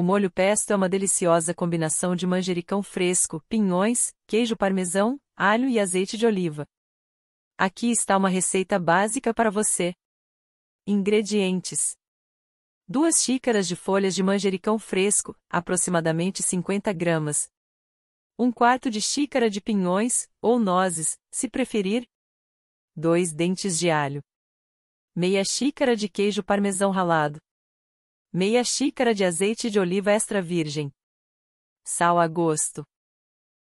O molho pesto é uma deliciosa combinação de manjericão fresco, pinhões, queijo parmesão, alho e azeite de oliva. Aqui está uma receita básica para você. Ingredientes: 2 xícaras de folhas de manjericão fresco, aproximadamente 50 gramas. 1 quarto de xícara de pinhões, ou nozes, se preferir. 2 dentes de alho. Meia xícara de queijo parmesão ralado meia xícara de azeite de oliva extra virgem. Sal a gosto.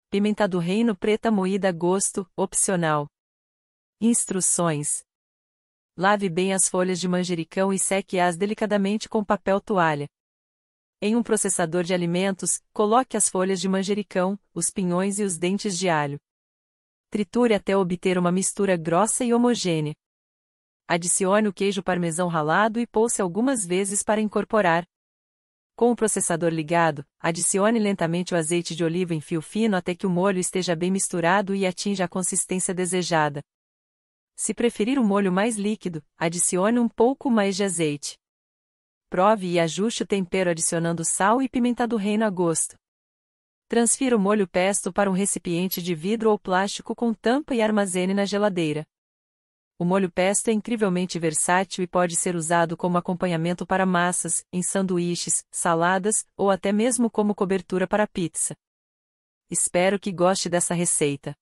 Pimenta do reino preta moída a gosto, opcional. Instruções: Lave bem as folhas de manjericão e seque-as delicadamente com papel toalha. Em um processador de alimentos, coloque as folhas de manjericão, os pinhões e os dentes de alho. Triture até obter uma mistura grossa e homogênea. Adicione o queijo parmesão ralado e pousse algumas vezes para incorporar. Com o processador ligado, adicione lentamente o azeite de oliva em fio fino até que o molho esteja bem misturado e atinja a consistência desejada. Se preferir um molho mais líquido, adicione um pouco mais de azeite. Prove e ajuste o tempero adicionando sal e pimenta do reino a gosto. Transfira o molho pesto para um recipiente de vidro ou plástico com tampa e armazene na geladeira. O molho pesto é incrivelmente versátil e pode ser usado como acompanhamento para massas, em sanduíches, saladas ou até mesmo como cobertura para pizza. Espero que goste dessa receita.